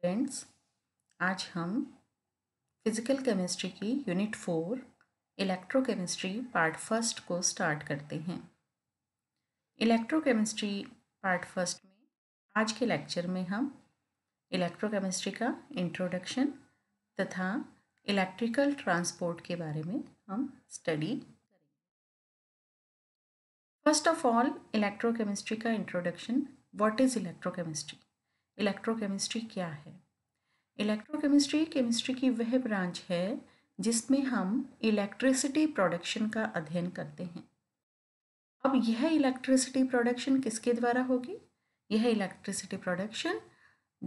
friends आज हम physical chemistry की unit four electrochemistry part first को स्टार्ट करते हैं इलेक्ट्रोकेमिस्ट्री पार्ट फर्स्ट में आज के लेक्चर में हम इलेक्ट्रोकेमिस्ट्री का इंट्रोडक्शन तथा इलेक्ट्रिकल ट्रांसपोर्ट के बारे में हम study first of all electrochemistry का introduction what is electrochemistry electrochemistry क्या है इलेक्ट्रोकेमिस्ट्री केमिस्ट्री की वह ब्रांच है जिसमें हम इलेक्ट्रिसिटी प्रोडक्शन का अध्ययन करते हैं अब यह इलेक्ट्रिसिटी प्रोडक्शन किसके द्वारा होगी यह electricity production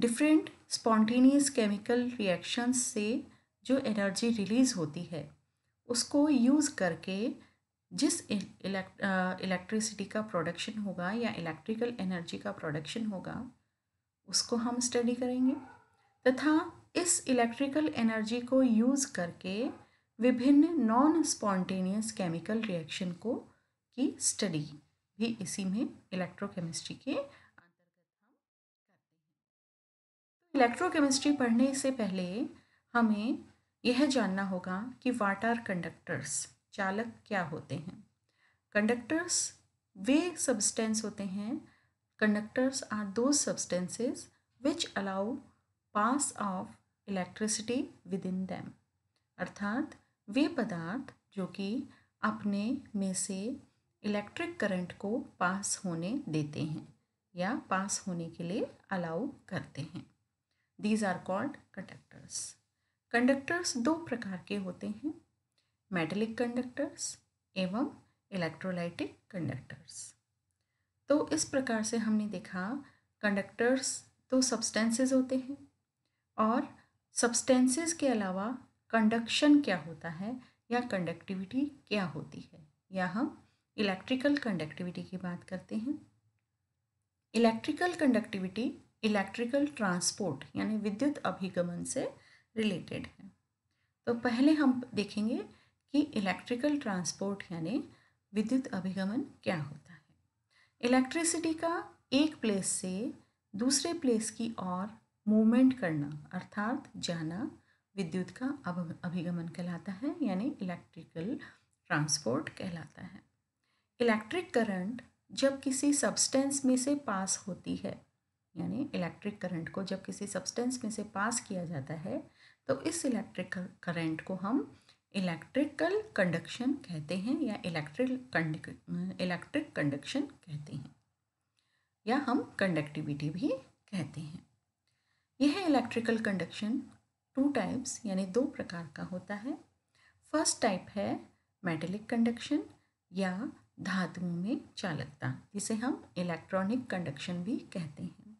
different spontaneous chemical reactions से जो एनर्जी रिलीज़ होती है उसको यूज़ करके जिस इलेक्ट्रिसिटी uh, का प्रोडक्शन होगा या इलेक्ट्रिकल एनर्जी का प्रोडक्शन होगा उसको हम स्टडी करेंगे तथा इस इलेक्ट्रिकल एनर्जी को यूज़ करके विभिन्न नॉन स्पॉन्टेनियस केमिकल रिएक्शन को की स्टडी भी इसी में इलेक्ट्रोकेमिस्ट्री के अंतर्गत हम करते हैं इलेक्ट्रोकेमिस्ट्री तो पढ़ने से पहले हमें यह जानना होगा कि वाट आर कंडक्टर्स चालक क्या होते हैं कंडक्टर्स वे सब्सटेंस होते हैं Conductors are those substances which allow pass of electricity within them अर्थात वे पदार्थ जो कि अपने में से इलेक्ट्रिक करंट को पास होने देते हैं या पास होने के लिए अलाउ करते हैं these are called conductors conductors दो प्रकार के होते हैं मेटलिक कंडक्टर्स एवं इलेक्ट्रोलाइटिक कंडक्टर्स तो इस प्रकार से हमने देखा कंडक्टर्स तो सब्सटेंसेस होते हैं और सब्सटेंसेस के अलावा कंडक्शन क्या होता है या कंडक्टिविटी क्या होती है या हम इलेक्ट्रिकल कंडक्टिविटी की बात करते हैं इलेक्ट्रिकल कंडक्टिविटी इलेक्ट्रिकल ट्रांसपोर्ट यानी विद्युत अभिगमन से रिलेटेड है तो पहले हम देखेंगे कि इलेक्ट्रिकल ट्रांसपोर्ट यानी विद्युत अभिगमन क्या होता है इलेक्ट्रिसिटी का एक प्लेस से दूसरे प्लेस की ओर मूवमेंट करना अर्थात जाना विद्युत का अभिगमन कहलाता है यानी इलेक्ट्रिकल ट्रांसपोर्ट कहलाता है इलेक्ट्रिक करंट जब किसी सब्सटेंस में से पास होती है यानी इलेक्ट्रिक करंट को जब किसी सब्सटेंस में से पास किया जाता है तो इस इलेक्ट्रिक करंट को हम इलेक्ट्रिकल कंडक्शन कहते हैं या इलेक्ट्रिक इलेक्ट्रिक कंडक्शन कहते हैं या हम कंडक्टिविटी भी कहते हैं यह इलेक्ट्रिकल कंडक्शन टू टाइप्स यानी दो प्रकार का होता है फर्स्ट टाइप है मेटेलिक कंडक्शन या धातुओं में चालकता जिसे हम इलेक्ट्रॉनिक कंडक्शन भी कहते हैं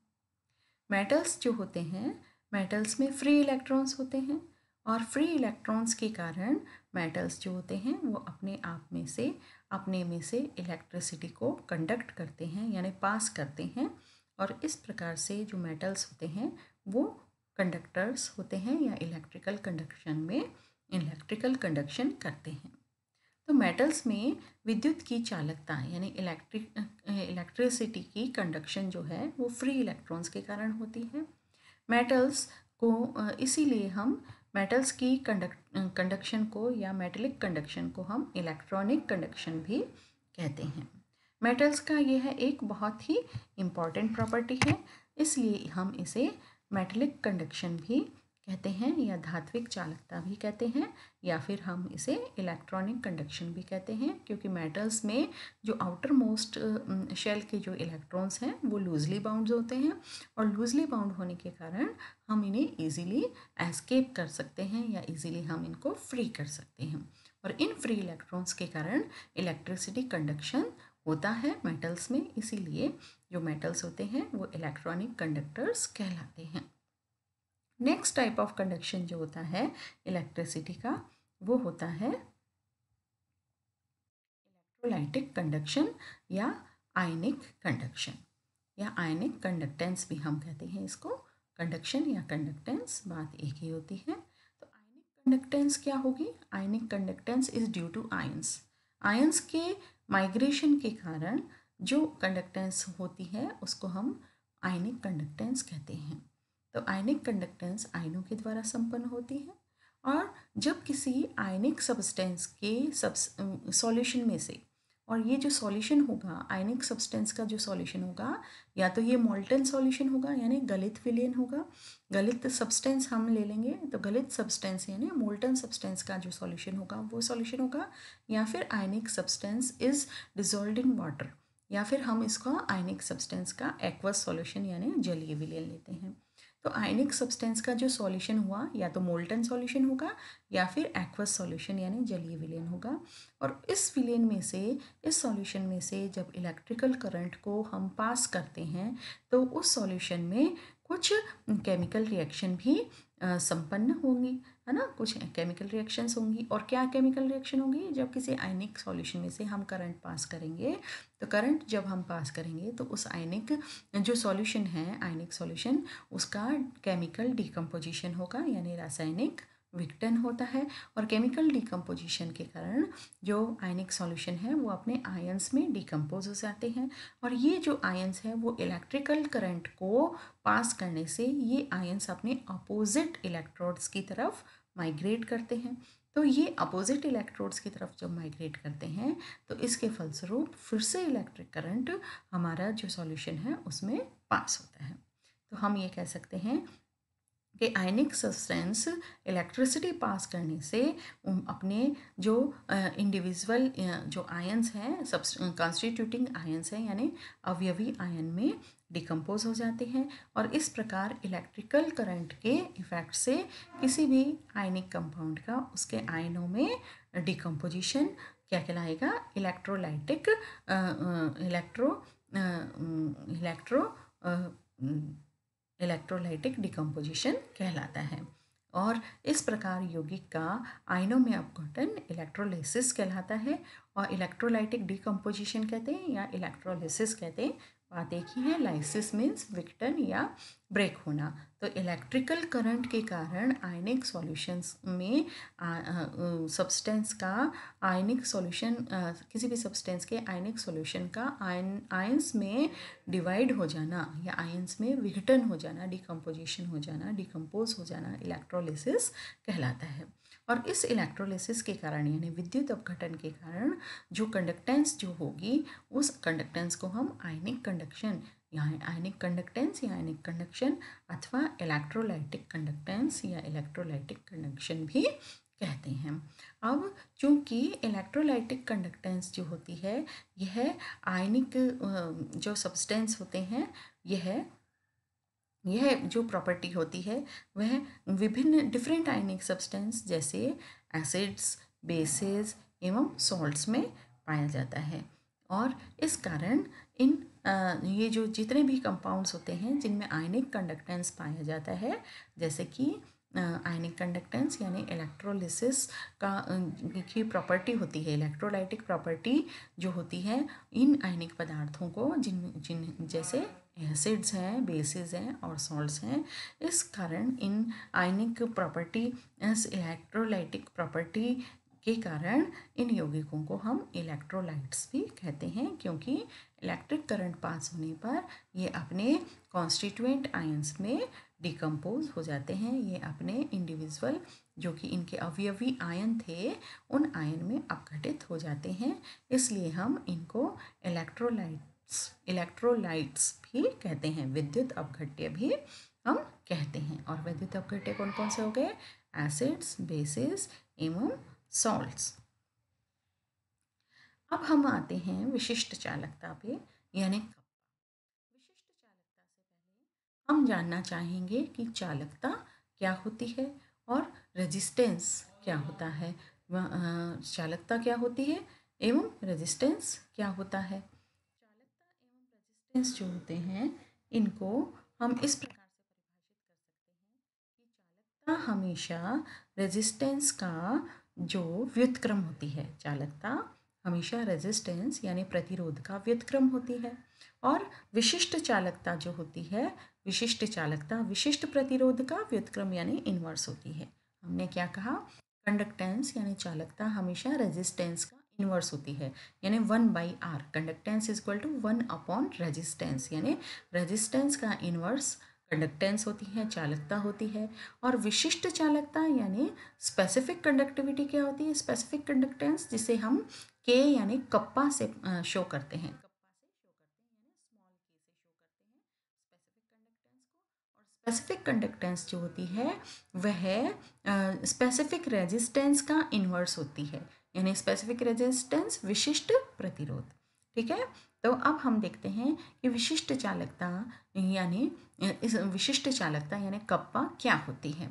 मेटल्स जो होते हैं मेटल्स में फ्री इलेक्ट्रॉन्स होते हैं और फ्री इलेक्ट्रॉन्स के कारण मेटल्स जो होते हैं वो अपने आप में से अपने में से इलेक्ट्रिसिटी को कंडक्ट करते हैं यानी पास करते हैं और इस प्रकार से जो मेटल्स होते हैं वो कंडक्टर्स होते हैं या इलेक्ट्रिकल कंडक्शन में इलेक्ट्रिकल कंडक्शन करते हैं तो मेटल्स में विद्युत की चालकता यानी इलेक्ट्रिक इलेक्ट्रिसिटी की कंडक्शन जो है वो फ्री इलेक्ट्रॉन्स के कारण होती है मेटल्स को इसीलिए हम मेटल्स की कंडक्शन को या मेटलिक कंडक्शन को हम इलेक्ट्रॉनिक कंडक्शन भी कहते हैं मेटल्स का यह एक बहुत ही इम्पॉर्टेंट प्रॉपर्टी है इसलिए हम इसे मेटलिक कंडक्शन भी कहते हैं या धात्विक चालकता भी कहते हैं या फिर हम इसे इलेक्ट्रॉनिक कंडक्शन भी कहते हैं क्योंकि मेटल्स में जो आउटर मोस्ट शेल के जो इलेक्ट्रॉन्स हैं वो लूजली बाउंड होते हैं और लूजली बाउंड होने के कारण हम इन्हें इजीली एस्केप कर सकते हैं या इजीली हम इनको फ्री कर सकते हैं और इन फ्री इलेक्ट्रॉन्स के कारण इलेक्ट्रिसिटी कंडक्शन होता है मेटल्स में इसीलिए जो मेटल्स होते हैं वो इलेक्ट्रॉनिक कंडक्टर्स कहलाते हैं नेक्स्ट टाइप ऑफ कंडक्शन जो होता है इलेक्ट्रिसिटी का वो होता है इलेक्ट्रोलाइटिक कंडक्शन या आयनिक कंडक्शन या आयनिक कंडक्टेंस भी हम कहते हैं इसको कंडक्शन या कंडक्टेंस बात एक ही होती है तो आयनिक कंडक्टेंस क्या होगी ionic conductance is due to ions ions के माइग्रेशन के कारण जो कंडक्टेंस होती है उसको हम आयनिक कंडक्टेंस कहते हैं तो आयनिक कंडक्टेंस आयनों के द्वारा संपन्न होती है और जब किसी आयनिक सब्सटेंस के सॉल्यूशन में से और ये जो सॉल्यूशन होगा आयनिक सब्सटेंस का जो सॉल्यूशन होगा या तो ये मोल्टन सॉल्यूशन होगा यानी गलित विलियन होगा गलित सब्सटेंस हम ले लेंगे तो गलित सब्सटेंस यानी मोल्टन सब्सटेंस का जो सॉल्यूशन होगा वो सॉल्यूशन होगा या फिर ionic substance is dissolved in water या फिर हम इसको आयनिक सब्सटेंस का एक्वस सॉल्यूशन यानी जलीय विलियन लेते हैं तो आयनिक सब्सटेंस का जो सॉल्यूशन हुआ या तो मोल्टन सॉल्यूशन होगा या फिर एक्वस सॉल्यूशन यानी जलीय विलयन होगा और इस विलयन में से इस सॉल्यूशन में से जब इलेक्ट्रिकल करंट को हम पास करते हैं तो उस सॉल्यूशन में कुछ केमिकल रिएक्शन भी संपन्न होंगी है ना कुछ केमिकल रिएक्शंस होंगी और क्या केमिकल रिएक्शन होंगी जब किसी आयनिक सॉल्यूशन में से हम करंट पास करेंगे तो करंट जब हम पास करेंगे तो उस आयनिक जो सॉल्यूशन है आयनिक सॉल्यूशन उसका केमिकल डिकम्पोजिशन होगा यानी रासायनिक विघटन होता है और केमिकल डिकम्पोजिशन के कारण जो आयनिक सॉल्यूशन है वो अपने आयंस में डिकम्पोज हो जाते हैं और ये जो आयंस है वो इलेक्ट्रिकल करंट को पास करने से ये आयंस अपने अपोजिट इलेक्ट्रोड्स की तरफ माइग्रेट करते हैं तो ये अपोजिट इलेक्ट्रोड्स की तरफ जब माइग्रेट करते हैं तो इसके फलस्वरूप फिर से इलेक्ट्रिक करंट हमारा जो सॉल्यूशन है उसमें पास होता है तो हम ये कह सकते हैं कि आयनिक सब्सटेंस इलेक्ट्रिसिटी पास करने से अपने जो इंडिविजुअल जो आयंस हैं सब कॉन्स्टिट्यूटिंग आयंस हैं यानी अवयवी आयन में डिकम्पोज हो जाते हैं और इस प्रकार इलेक्ट्रिकल करंट के इफेक्ट से किसी भी आयनिक कंपाउंड का उसके आयनों में डिकम्पोजिशन क्या कहलाएगा electrolytic electro electro electrolytic decomposition कहलाता है और इस प्रकार यौगिक का आयनों में अपघटन इलेक्ट्रोलिसिस कहलाता है और इलेक्ट्रोलाइटिक डिकम्पोजिशन कहते हैं या इलेक्ट्रोलिसिस कहते हैं बात देखी ही है लाइसिस मीन्स विकटन या ब्रेक होना तो इलेक्ट्रिकल करंट के कारण आयनिक सॉल्यूशंस में सब्सटेंस का आयनिक सॉल्यूशन किसी भी सब्सटेंस के आयनिक सॉल्यूशन का आयन आयंस में डिवाइड हो जाना या आयंस में विघटन हो जाना डिकम्पोजिशन हो जाना डिकम्पोज हो जाना इलेक्ट्रोलिसिस कहलाता है और इस इलेक्ट्रोलिसिस के कारण यानी विद्युत अपघटन के कारण जो कंडक्टेंस जो होगी उस कंडक्टेंस को हम आयनिक कंडक्शन यहाँ आयनिक कंडक्टेंस या आयनिक कंडक्शन अथवा इलेक्ट्रोलाइटिक कंडक्टेंस या इलेक्ट्रोलाइटिक कंडक्शन भी कहते हैं अब चूँकि इलेक्ट्रोलाइटिक कंडक्टेंस जो होती है यह आयनिक जो सब्सटेंस होते हैं यह यह जो प्रॉपर्टी होती है वह विभिन्न डिफरेंट आयनिक सब्सटेंस जैसे एसिड्स बेसेस एवं सॉल्ट्स में पाया जाता है और इस कारण इन आ, ये जो जितने भी कंपाउंड्स होते हैं जिनमें आयनिक कंडक्टेंस पाया जाता है जैसे कि आयनिक कंडक्टेंस यानी इलेक्ट्रोलिसिस का की प्रॉपर्टी होती है इलेक्ट्रोलाइटिक प्रॉपर्टी जो होती है इन आयनिक पदार्थों को जिन जिन जैसे एसिड्स हैं बेसिस हैं और सॉल्ट्स हैं इस कारण इन आयनिक प्रॉपर्टी इलेक्ट्रोलाइटिक प्रॉपर्टी के कारण इन यौगिकों को हम इलेक्ट्रोलाइट्स भी कहते हैं क्योंकि इलेक्ट्रिक करंट पास होने पर ये अपने कॉन्स्टिट्यूएंट आयंस में डिकम्पोज हो जाते हैं ये अपने इंडिविजुअल जो कि इनके अवयवी आयन थे उन आयन में अपघटित हो जाते हैं इसलिए हम इनको इलेक्ट्रोलाइट इलेक्ट्रोलाइट्स भी कहते हैं विद्युत अपघट्य भी हम कहते हैं और विद्युत अपघट्य कौन कौन से हो गए एसिड्स बेसिस एवं सॉल्ट्स अब हम आते हैं विशिष्ट चालकता पे यानी विशिष्ट चालकता से पहले हम जानना चाहेंगे कि चालकता क्या होती है और रेजिस्टेंस क्या होता है चालकता क्या होती है एवं रेजिस्टेंस क्या होता है डिस्टेंस जो होते हैं इनको हम इस प्रकार से परिभाषित कर सकते हैं कि चालकता हमेशा रेजिस्टेंस का जो व्युतक्रम होती है चालकता हमेशा रेजिस्टेंस यानी प्रतिरोध का व्युतक्रम होती है और विशिष्ट चालकता जो होती है विशिष्ट चालकता विशिष्ट प्रतिरोध का व्युतक्रम यानी इन्वर्स होती है हमने क्या कहा कंडक्टेंस यानी चालकता हमेशा रेजिस्टेंस का इन्वर्स होती है यानी one by R conductance is equal to one upon resistance यानी रेजिस्टेंस का इन्वर्स कंडक्टेंस होती है चालकता होती है और विशिष्ट चालकता यानी स्पेसिफिक कंडक्टिविटी क्या होती है स्पेसिफिक कंडक्टेंस जिसे हम के यानी कप्पा से शो करते हैं स्पेसिफिक कंडक्टेंस जो होती है वह स्पेसिफिक रेजिस्टेंस का इन्वर्स होती है यानी स्पेसिफिक रेजिस्टेंस विशिष्ट प्रतिरोध ठीक है तो अब हम देखते हैं कि विशिष्ट चालकता यानी इस विशिष्ट चालकता यानी कप्पा क्या होती है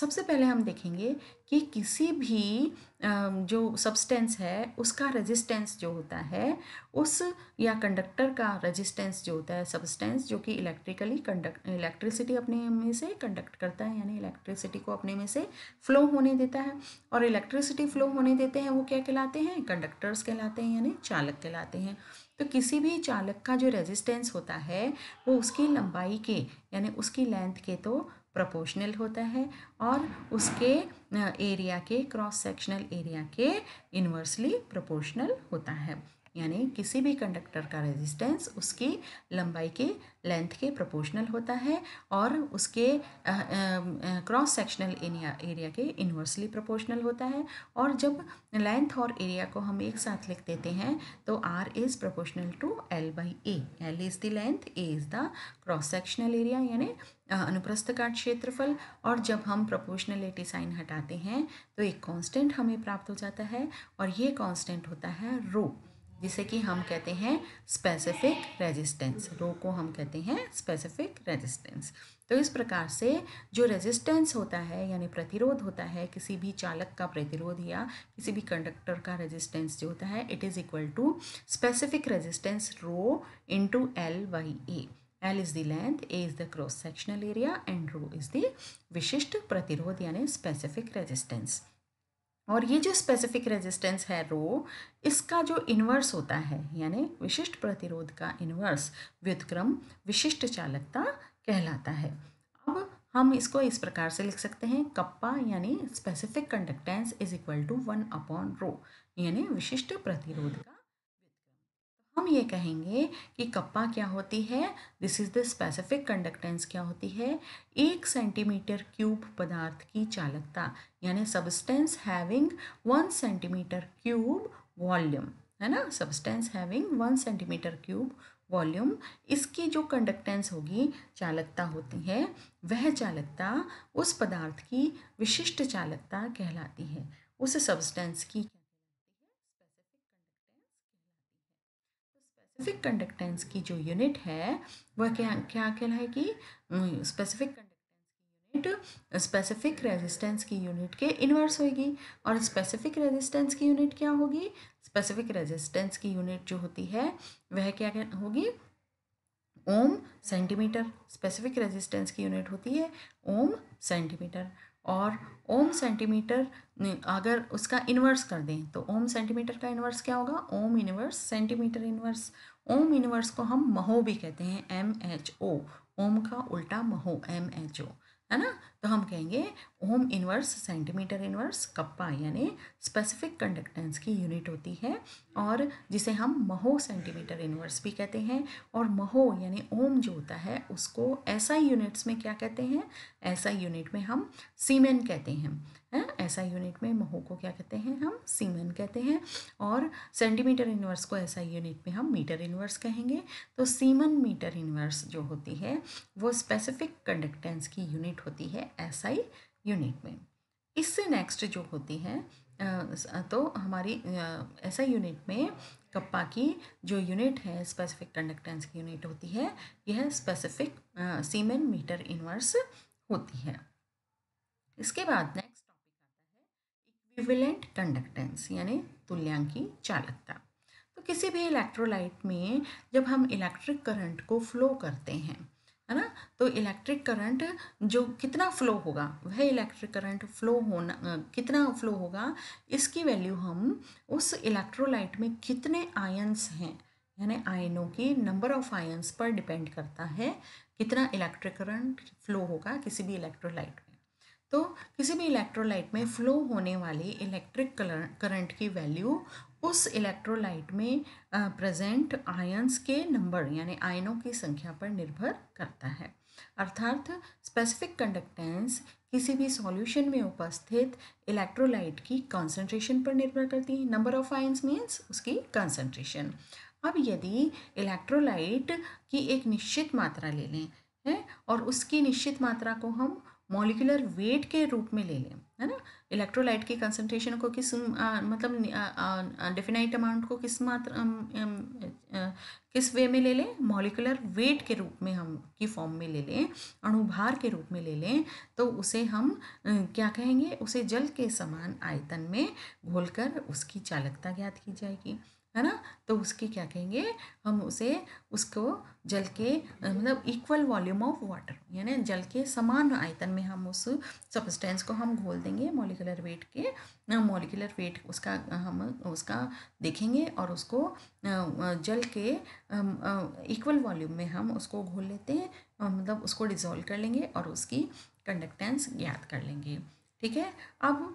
सबसे पहले हम देखेंगे कि किसी भी जो सब्सटेंस है उसका रेजिस्टेंस जो होता है उस या कंडक्टर का रेजिस्टेंस जो होता है सब्सटेंस जो कि इलेक्ट्रिकली कंडक्ट इलेक्ट्रिसिटी अपने में से कंडक्ट करता है यानी इलेक्ट्रिसिटी को अपने में से फ्लो होने देता है और इलेक्ट्रिसिटी फ्लो होने देते हैं वो क्या कहलाते हैं कंडक्टर्स कहलाते हैं यानी चालक कहलाते हैं तो किसी भी चालक का जो रेजिस्टेंस होता है वो उसकी लंबाई के यानी उसकी लेंथ के तो प्रोपोर्शनल होता है और उसके एरिया के क्रॉस सेक्शनल एरिया के इन्वर्सली प्रोपोर्शनल होता है यानी किसी भी कंडक्टर का रेजिस्टेंस उसकी लंबाई के लेंथ के प्रोपोर्शनल होता है और उसके क्रॉस सेक्शनल एरिया एरिया के इन्वर्सली प्रोपोर्शनल होता है और जब लेंथ और एरिया को हम एक साथ लिख देते हैं तो R is proportional to L by A L is the length A is the cross sectional area यानी अनुप्रस्थ काट क्षेत्रफल और जब हम प्रोपोर्शनलिटी साइन हटाते हैं तो एक कांस्टेंट हमें प्राप्त हो जाता है और ये कांस्टेंट होता है रो जिसे कि हम कहते हैं स्पेसिफिक रेजिस्टेंस रो को हम कहते हैं स्पेसिफिक रेजिस्टेंस तो इस प्रकार से जो रेजिस्टेंस होता है यानी प्रतिरोध होता है किसी भी चालक का प्रतिरोध या किसी भी कंडक्टर का रेजिस्टेंस जो होता है it is equal to specific resistance rho into L by A L is the length A is the cross sectional area and rho is the विशिष्ट प्रतिरोध यानी स्पेसिफिक रेजिस्टेंस और ये जो स्पेसिफिक रेजिस्टेंस है रो इसका जो इन्वर्स होता है यानी विशिष्ट प्रतिरोध का इन्वर्स व्युतक्रम विशिष्ट चालकता कहलाता है अब हम इसको इस प्रकार से लिख सकते हैं कप्पा यानी specific conductance is equal to one upon rho यानी विशिष्ट प्रतिरोध का हम ये कहेंगे कि कप्पा क्या होती है this is the specific conductance क्या होती है एक सेंटीमीटर क्यूब पदार्थ की चालकता यानी substance having one centimetre cube volume है ना substance having one centimetre cube volume इसकी जो कंडक्टेंस होगी चालकता होती है वह चालकता उस पदार्थ की विशिष्ट चालकता कहलाती है उस सब्सटेंस की स्पेसिफिक कंडक्टेंस की जो यूनिट है वह क्या क्या कहलाएगी स्पेसिफिक यूनिट स्पेसिफिक रेजिस्टेंस की यूनिट के इन्वर्स होगी और स्पेसिफिक रेजिस्टेंस की यूनिट क्या होगी स्पेसिफिक रेजिस्टेंस की यूनिट जो होती है वह क्या होगी ओम सेंटीमीटर स्पेसिफिक रेजिस्टेंस की यूनिट होती है ओम सेंटीमीटर और ओम सेंटीमीटर अगर उसका इन्वर्स कर दें तो ओम सेंटीमीटर का इन्वर्स क्या होगा ohm inverse centimetre inverse ohm inverse को हम महो भी कहते हैं एम एच ओ ओम का उल्टा महो एम एच ओ है ना तो हम कहेंगे ohm inverse centimetre inverse kappa यानी स्पेसिफिक कंडक्टेंस की यूनिट होती है और जिसे हम महो सेंटीमीटर इनवर्स भी कहते हैं और महो यानी ओम जो होता है उसको ऐसा यूनिट्स में क्या कहते हैं ऐसा यूनिट में हम सीमेन कहते हैं ऐसा यूनिट में महो को क्या कहते हैं हम सीमेन कहते हैं और सेंटीमीटर इनवर्स को ऐसा यूनिट में हम मीटर इनवर्स कहेंगे तो सीमन मीटर इनवर्स जो होती है वो स्पेसिफिक कंडक्टेंस की यूनिट होती है एसआई यूनिट में इससे नेक्स्ट जो होती है तो हमारी ऐसा यूनिट में कप्पा की जो यूनिट है स्पेसिफिक कंडक्टेंस की यूनिट होती है यह स्पेसिफिक सीमेन मीटर इनवर्स होती है इसके बाद नेक्स्ट टॉपिक आता है इक्विवेलेंट कंडक्टेंस यानी तुल्यांकी चालकता तो किसी भी इलेक्ट्रोलाइट में जब हम इलेक्ट्रिक करंट को फ्लो करते हैं है ना तो इलेक्ट्रिक करंट जो कितना फ्लो होगा वह इलेक्ट्रिक करंट फ्लो होना कितना फ्लो होगा इसकी वैल्यू हम उस इलेक्ट्रोलाइट में कितने आयंस हैं यानी आयनों की नंबर ऑफ आयंस पर डिपेंड करता है कितना इलेक्ट्रिक करंट फ्लो होगा किसी भी इलेक्ट्रोलाइट में तो किसी भी इलेक्ट्रोलाइट में फ्लो होने वाले इलेक्ट्रिक करंट की वैल्यू उस इलेक्ट्रोलाइट में प्रेजेंट आयंस के नंबर यानी आयनों की संख्या पर निर्भर करता है अर्थात स्पेसिफिक कंडक्टेंस किसी भी सॉल्यूशन में उपस्थित इलेक्ट्रोलाइट की कंसंट्रेशन पर निर्भर करती है नंबर ऑफ आयंस मीन्स उसकी कंसंट्रेशन अब यदि इलेक्ट्रोलाइट की एक निश्चित मात्रा ले लें है और उसकी निश्चित मात्रा को हम मॉलिकुलर वेट के रूप में ले लें है ना इलेक्ट्रोलाइट की कंसनट्रेशन को किस आ, मतलब डेफिनाइट अमाउंट को किस मात्रा किस वे में ले लें मॉलिकुलर वेट के रूप में हम की फॉर्म में ले लें अणुभार के रूप में ले लें तो उसे हम क्या कहेंगे उसे जल के समान आयतन में घोलकर उसकी चालकता ज्ञात की जाएगी है ना तो उसकी क्या कहेंगे हम उसे उसको जल के मतलब इक्वल वॉल्यूम ऑफ वाटर यानी जल के समान आयतन में हम उस सब्सटेंस को हम घोल देंगे मोलिकुलर वेट के मोलिकुलर वेट उसका हम उसका देखेंगे और उसको जल के इक्वल वॉल्यूम में हम उसको घोल लेते हैं मतलब उसको डिज़ोल्व कर लेंगे और उसकी कंडक्टेंस ज्ञात कर लेंगे ठीक है अब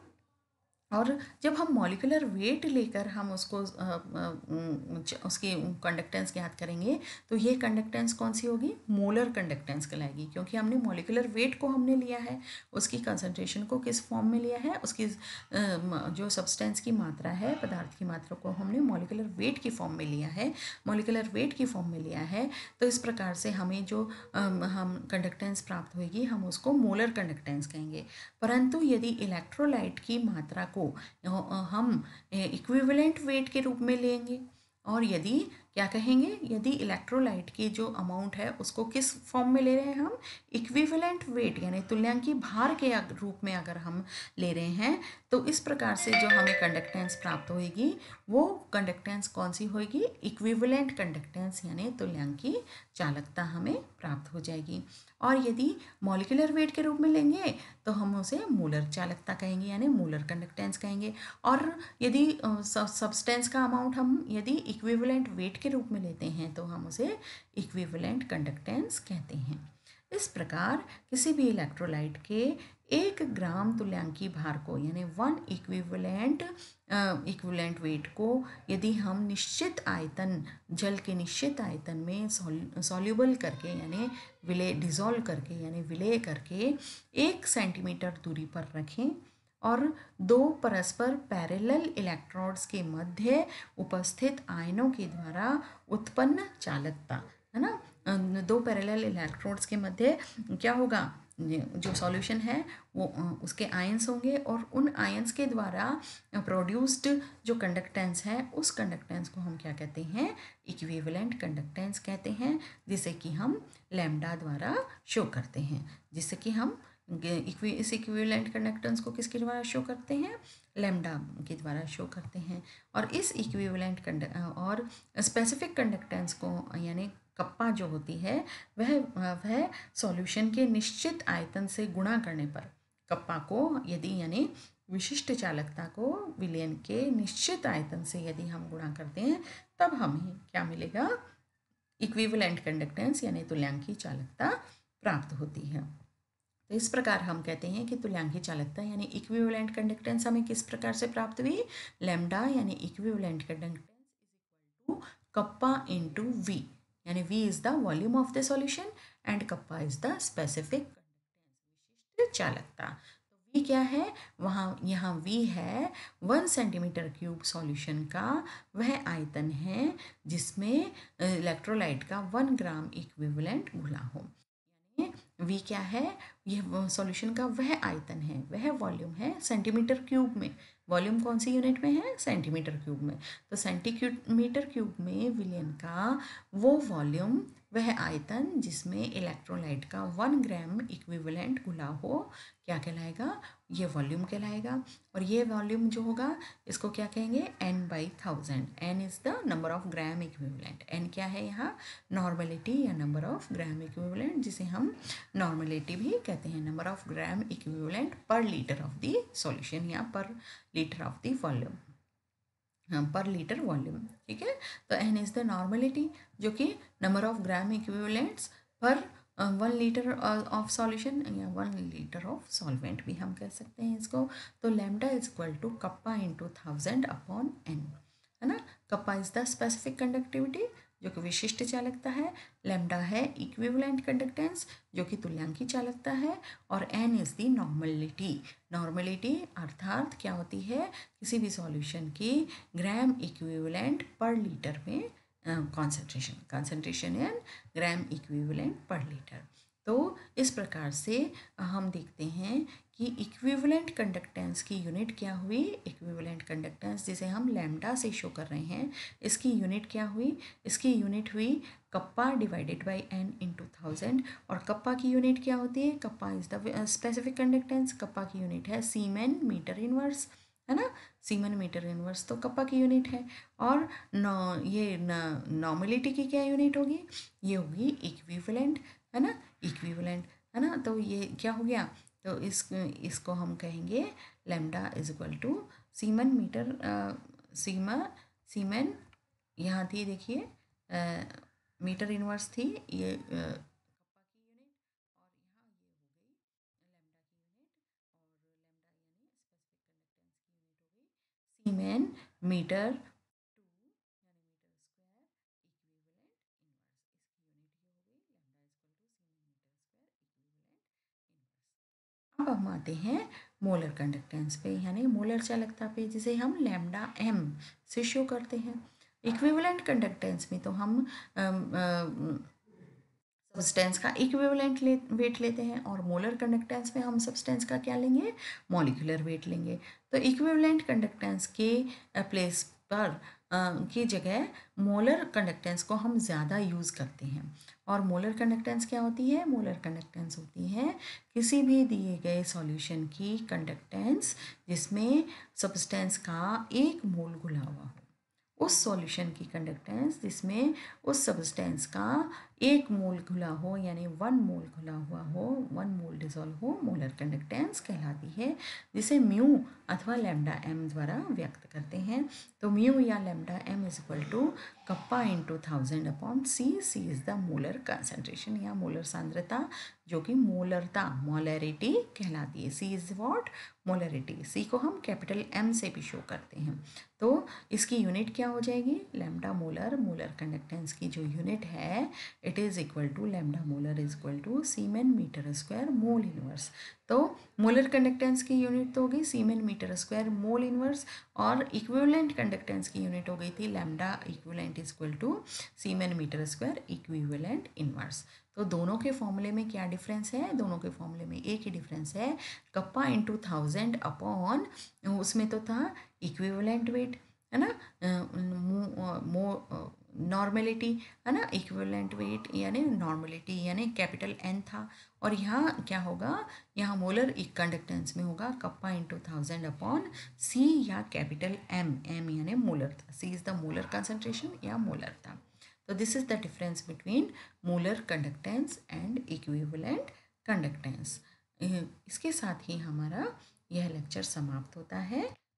और जब हम मॉलिकुलर वेट लेकर हम उसको उसकी कंडक्टेंस ज्ञात करेंगे तो ये कंडक्टेंस कौन सी होगी मोलर कंडक्टेंस कहलाएगी क्योंकि हमने मॉलिकुलर वेट को हमने लिया है उसकी कंसंट्रेशन को किस फॉर्म में लिया है उसकी जो सब्सटेंस की मात्रा है पदार्थ की मात्रा को हमने मॉलिकुलर वेट की फॉर्म में लिया है मॉलिकुलर वेट की फॉर्म में लिया है तो इस प्रकार से हमें जो हम कंडक्टेंस प्राप्त होगी हम उसको मोलर कंडक्टेंस कहेंगे परंतु यदि इलेक्ट्रोलाइट की मात्रा को को हम इक्विवेलेंट वेट के रूप में लेंगे और यदि क्या कहेंगे यदि इलेक्ट्रोलाइट की जो अमाउंट है उसको किस फॉर्म में ले रहे हैं हम इक्विवेलेंट वेट यानी तुल्यांकी भार के रूप में अगर हम ले रहे हैं तो इस प्रकार से जो हमें कंडक्टेंस प्राप्त होगी वो कंडक्टेंस कौन सी होगी इक्विवेलेंट कंडक्टेंस यानी तुल्यांकी चालकता हमें प्राप्त हो जाएगी और यदि मॉलिकुलर वेट के रूप में लेंगे तो हम उसे मूलर चालकता कहेंगे यानी मूलर कंडक्टेंस कहेंगे और यदि सब्सटेंस का अमाउंट हम यदि इक्विवेलेंट वेट के रूप में लेते हैं तो हम उसे इक्विवेलेंट कंडक्टेंस कहते हैं इस प्रकार किसी भी इलेक्ट्रोलाइट के एक ग्राम तुल्यांकी भार को यानी वन इक्विवेलेंट इक्विवेलेंट वेट को यदि हम निश्चित आयतन जल के निश्चित आयतन में सॉल्यूबल सौल, करके यानी विलय डिज़ोल्व करके यानी विलय करके एक सेंटीमीटर दूरी पर रखें और दो परस्पर पैरेलल इलेक्ट्रोड्स के मध्य उपस्थित आयनों के द्वारा उत्पन्न चालकता है ना दो पैरेलल इलेक्ट्रोड्स के मध्य क्या होगा जो सॉल्यूशन है वो उसके आयंस होंगे और उन आयंस के द्वारा प्रोड्यूस्ड जो कंडक्टेंस है उस कंडक्टेंस को हम क्या कहते हैं इक्विवेलेंट कंडक्टेंस कहते हैं जिसे कि हम लैम्डा द्वारा शो करते हैं जिसे कि हम इस इक्विवेलेंट कंडक्टेंस को किसके द्वारा शो करते हैं लेमडा के द्वारा शो करते हैं और इस इक्विवेलेंट और स्पेसिफिक कंडक्टेंस को यानी कप्पा जो होती है वह वह सॉल्यूशन के निश्चित आयतन से गुणा करने पर कप्पा को यदि यानी विशिष्ट चालकता को विलयन के निश्चित आयतन से यदि हम गुणा करते हैं तब हमें क्या मिलेगा इक्विवेलेंट कंडक्टेंस यानी तुल्यांकी चालकता प्राप्त होती है तो इस प्रकार हम कहते हैं कि तुल्यांकी चालकता यानी इक्विवेलेंट कंडक्टेंस हमें किस प्रकार से प्राप्त हुई लेमडा यानी equivalent conductance is equal to kappa into V यानी V is the volume of the solution and kappa is the specific विशिष्ट चालकता तो वी क्या है वहाँ यहाँ वी है वन सेंटीमीटर क्यूब सॉल्यूशन का वह आयतन है जिसमें इलेक्ट्रोलाइट का वन ग्राम इक्विवेलेंट घुला हो वी क्या है यह सॉल्यूशन का वह आयतन है वह वॉल्यूम है सेंटीमीटर क्यूब में वॉल्यूम कौन सी यूनिट में है सेंटीमीटर क्यूब में तो सेंटीमीटर क्यूब में विलियन का वो वॉल्यूम वह आयतन जिसमें इलेक्ट्रोलाइट का वन ग्राम इक्विवेलेंट घुला हो क्या कहलाएगा ये वॉल्यूम कहलाएगा और ये वॉल्यूम जो होगा इसको क्या कहेंगे N by thousand N is the number of gram equivalent N क्या है यहाँ नॉर्मलिटी या नंबर ऑफ ग्राम इक्विवेलेंट जिसे हम नॉर्मलिटी भी कहते हैं number of gram equivalent per litre of the solution या per litre of the volume हाँ, पर लीटर वॉल्यूम ठीक है तो एन इज़ द नॉर्मलिटी जो कि number of gram equivalents per one litre of solution या वन लीटर ऑफ सॉल्वेंट भी हम कह सकते हैं इसको तो lambda is equal to kappa into thousand upon N है ना kappa is the specific conductivity जो कि विशिष्ट चालकता है लैम्डा है इक्विवेलेंट कंडक्टेंस जो कि तुल्यांकी चालकता है और N is the normality normality अर्थात क्या होती है किसी भी सॉल्यूशन की ग्राम इक्विवेलेंट पर लीटर में concentration concentration N gram equivalent per litre तो इस प्रकार से हम देखते हैं कि इक्विवेलेंट कंडक्टेंस की यूनिट क्या हुई इक्विवेलेंट कंडक्टेंस जिसे हम लैम्डा से शो कर रहे हैं इसकी यूनिट क्या हुई इसकी यूनिट हुई kappa divided by N into thousand और कप्पा की यूनिट क्या होती है kappa is the specific conductance kappa की यूनिट है सीमेन मीटर इनवर्स है ना सीमन मीटर इनवर्स तो कप्पा की यूनिट है और नौ ये नॉर्मलिटी की क्या यूनिट होगी ये होगी इक्विवेलेंट है ना इक्विवेलेंट है ना तो ये क्या हो गया तो इस इसको हम कहेंगे lambda is equal to siemens metre सीमा सीमेन यहाँ थी देखिए मीटर इनवर्स थी ये आ, सीमेन मीटर अब हम आते हैं मोलर कंडक्टेंस पे यानी मोलर चालकता पे जिसे हम लैम्डा एम से शो करते हैं इक्विवेलेंट कंडक्टेंस में तो हम सब्सटेंस का इक्विवेलेंट ले वेट लेते हैं और मोलर कंडक्टेंस में हम सब्सटेंस का क्या लेंगे मॉलिकुलर वेट लेंगे तो इक्विवेलेंट कंडक्टेंस के प्लेस पर की जगह मोलर कंडक्टेंस को हम ज़्यादा यूज़ करते हैं और मोलर कंडक्टेंस क्या होती है मोलर कंडक्टेंस होती है किसी भी दिए गए सॉल्यूशन की कंडक्टेंस जिसमें सब्सटेंस का एक मोल घुला हुआ हो उस सॉल्यूशन की कंडक्टेंस जिसमें उस सब्सटेंस का एक मोल घुला हो यानी वन मोल घुला हुआ हो वन मोल डिजोल्व हो मोलर कंडक्टेंस कहलाती है जिसे म्यू अथवा लेमडा एम द्वारा व्यक्त करते हैं तो म्यू या lambda M is equal to kappa into thousand upon C C is the molar concentration या मोलर सांद्रता जो कि मोलरता मोलरिटी कहलाती है C is what molarity C को हम कैपिटल एम से भी शो करते हैं तो इसकी यूनिट क्या हो जाएगी लेमडा मोलर मोलर कंडक्टेंस की जो यूनिट है it is equal to lambda molar is equal to siemens metre square mole inverse तो मोलर कंडक्टेंस की यूनिट तो हो गई siemens metre square mole inverse और इक्विवेलेंट कंडक्टेंस की यूनिट हो गई थी lambda equivalent is equal to siemens metre square equivalent inverse तो दोनों के फॉर्मूले में क्या डिफरेंस है दोनों के फॉर्मूले में एक ही डिफरेंस है कप्पा इंटू थाउजेंड अपॉन उसमें तो था इक्विवेलेंट वेट है ना मो नॉर्मेलिटी है ना इक्विवेलेंट वेट यानी नॉर्मेलिटी यानी कैपिटल एन था और यहाँ क्या होगा यहाँ मोलर एक कंडक्टेंस में होगा kappa into thousand upon C या कैपिटल एम एम यानी मोलर था C is the molar concentration या मोलर था तो this is the difference between molar conductance and equivalent conductance इसके साथ ही हमारा यह लेक्चर समाप्त होता है